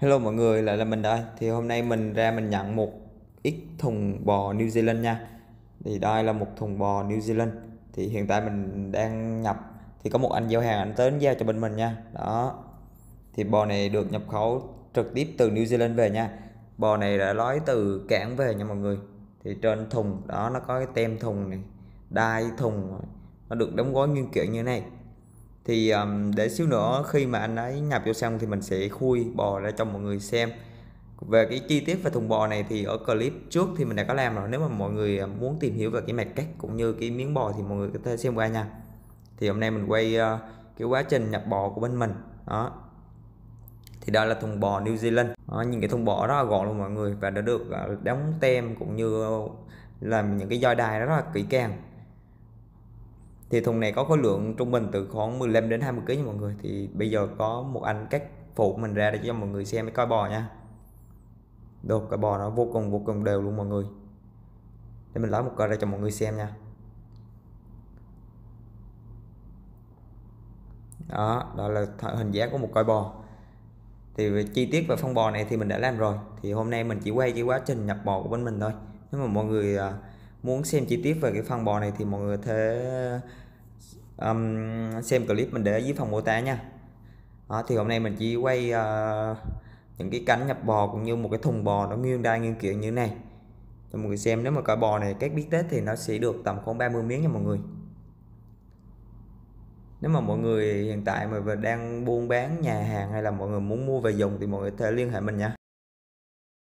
Hello mọi người, lại là mình đây. Thì hôm nay mình ra mình nhận một ít thùng bò New Zealand nha. Thì đây là một thùng bò New Zealand. Thì hiện tại mình đang nhập thì có một anh giao hàng anh tới giao cho bên mình nha. Đó. Thì bò này được nhập khẩu trực tiếp từ New Zealand về nha. Bò này đã lói từ cảng về nha mọi người. Thì trên thùng đó nó có cái tem thùng này, đai thùng nó được đóng gói nguyên kiện như này thì um, để xíu nữa khi mà anh ấy nhập vô xong thì mình sẽ khui bò ra cho mọi người xem về cái chi tiết về thùng bò này thì ở clip trước thì mình đã có làm rồi nếu mà mọi người ờ, muốn tìm hiểu về cái mặt cắt cũng như cái miếng bò thì mọi người có thể xem qua nha thì hôm nay mình quay uh, cái quá trình nhập bò của bên mình đó thì đây là thùng bò New Zealand đó, nhìn cái thùng bò rất là gọn luôn mọi người và đã được ờ, đóng tem cũng như làm những cái doi đài rất là kỹ càng thì thùng này có khối lượng trung bình từ khoảng 15 đến 20 kg nha mọi người thì bây giờ có một anh cắt phụ mình ra để cho mọi người xem cái coi bò nha đồ cái bò nó vô cùng vô cùng đều luôn mọi người để mình lấy một coi ra cho mọi người xem nha đó đó là hình dáng của một coi bò thì về chi tiết về phong bò này thì mình đã làm rồi thì hôm nay mình chỉ quay cái quá trình nhập bò của bên mình thôi nếu mà mọi người à, muốn xem chi tiết về cái phần bò này thì mọi người thể um, xem clip mình để ở dưới phòng mô tả nha đó, thì hôm nay mình chỉ quay uh, những cái cánh nhập bò cũng như một cái thùng bò nó nguyên đai nguyên kiện như thế này cho mọi người xem nếu mà cõi bò này các biết tết thì nó sẽ được tầm khoảng 30 miếng nha mọi người nếu mà mọi người hiện tại mà đang buôn bán nhà hàng hay là mọi người muốn mua về dùng thì mọi người thể liên hệ mình nha